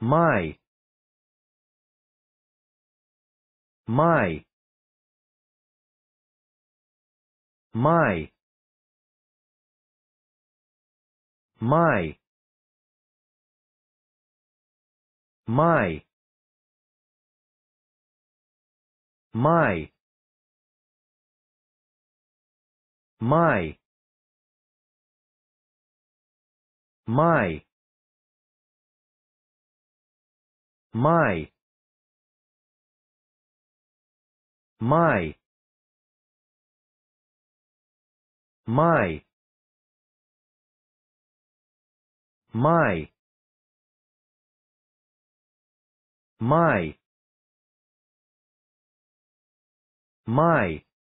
my my my my my my my my my my my my my my